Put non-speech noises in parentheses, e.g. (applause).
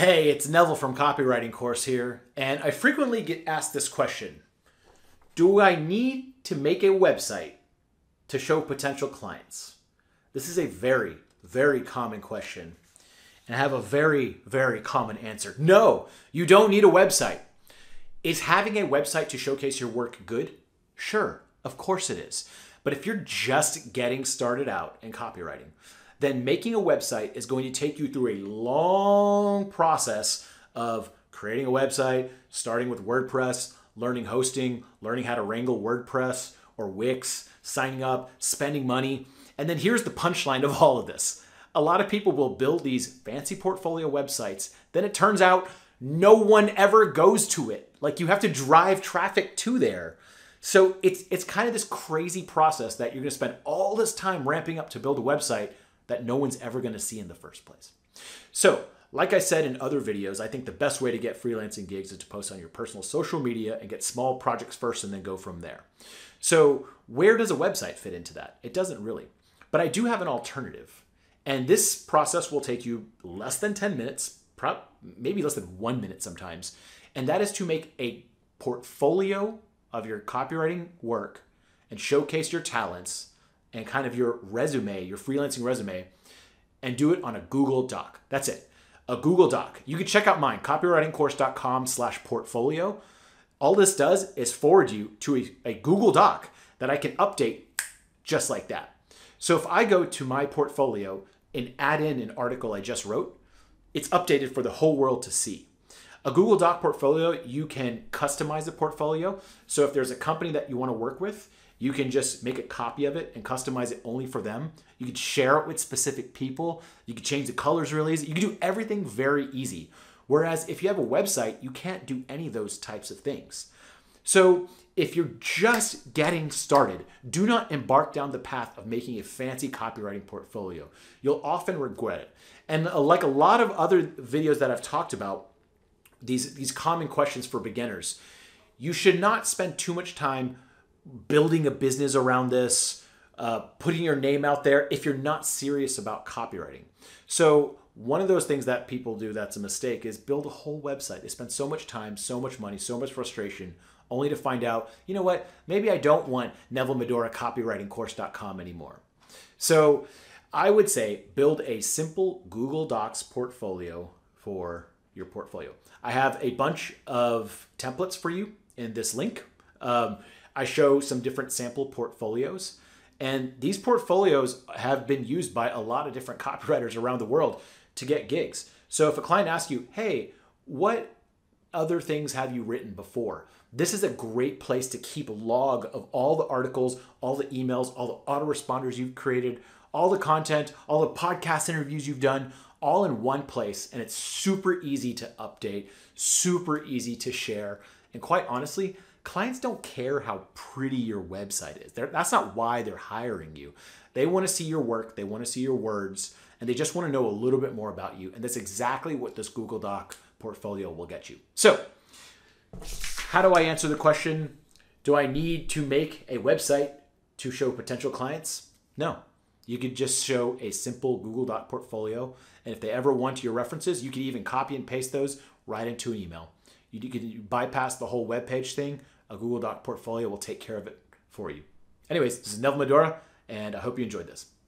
Hey, it's Neville from Copywriting Course here, and I frequently get asked this question Do I need to make a website to show potential clients? This is a very, very common question, and I have a very, very common answer. No, you don't need a website. Is having a website to showcase your work good? Sure, of course it is. But if you're just getting started out in copywriting, then making a website is going to take you through a long process of creating a website, starting with WordPress, learning hosting, learning how to wrangle WordPress or Wix, signing up, spending money. And then here's the punchline of all of this. A lot of people will build these fancy portfolio websites, then it turns out no one ever goes to it. Like you have to drive traffic to there. So it's it's kind of this crazy process that you're going to spend all this time ramping up to build a website that no one's ever going to see in the first place. So, like I said in other videos, I think the best way to get freelancing gigs is to post on your personal social media and get small projects first and then go from there. So, where does a website fit into that? It doesn't really. But I do have an alternative. And this process will take you less than 10 minutes, maybe less than one minute sometimes. And that is to make a portfolio of your copywriting work and showcase your talents and kind of your resume, your freelancing resume, and do it on a Google Doc. That's it. A Google Doc. You can check out mine, copywritingcourse.com slash portfolio. All this does is forward you to a, a Google Doc that I can update just like that. So if I go to my portfolio and add in an article I just wrote, it's updated for the whole world to see. A Google Doc portfolio, you can customize the portfolio. So if there's a company that you want to work with, you can just make a copy of it and customize it only for them. You can share it with specific people. You can change the colors really easy. You can do everything very easy. Whereas if you have a website, you can't do any of those types of things. So if you're just getting started, do not embark down the path of making a fancy copywriting portfolio. You'll often regret it. And uh, like a lot of other videos that I've talked about, these these common questions for beginners. You should not spend too much time building a business around this, uh, putting your name out there if you're not serious about copywriting. So one of those things that people do that's a mistake is build a whole website. They spend so much time, so much money, so much frustration only to find out, you know what, maybe I don't want Neville Medora copywritingcourse.com anymore. So I would say build a simple Google Docs portfolio for your portfolio. I have a bunch of templates for you in this link. Um, I show some different sample portfolios. And these portfolios have been used by a lot of different (laughs) copywriters around the world to get gigs. So if a client asks you, hey, what other things have you written before? This is a great place to keep a log of all the articles, all the emails, all the autoresponders you've created, all the content, all the podcast interviews you've done, all in one place. And it's super easy to update, super easy to share. And quite honestly, clients don't care how pretty your website is. They're, that's not why they're hiring you. They want to see your work, they want to see your words, and they just want to know a little bit more about you. And that's exactly what this Google Doc portfolio will get you. So, how do I answer the question? Do I need to make a website to show potential clients? No, you could just show a simple Google Doc portfolio. And if they ever want your references, you could even copy and paste those right into an email. You can bypass the whole web page thing. A Google Doc portfolio will take care of it for you. Anyways, this is Neville Medora, and I hope you enjoyed this.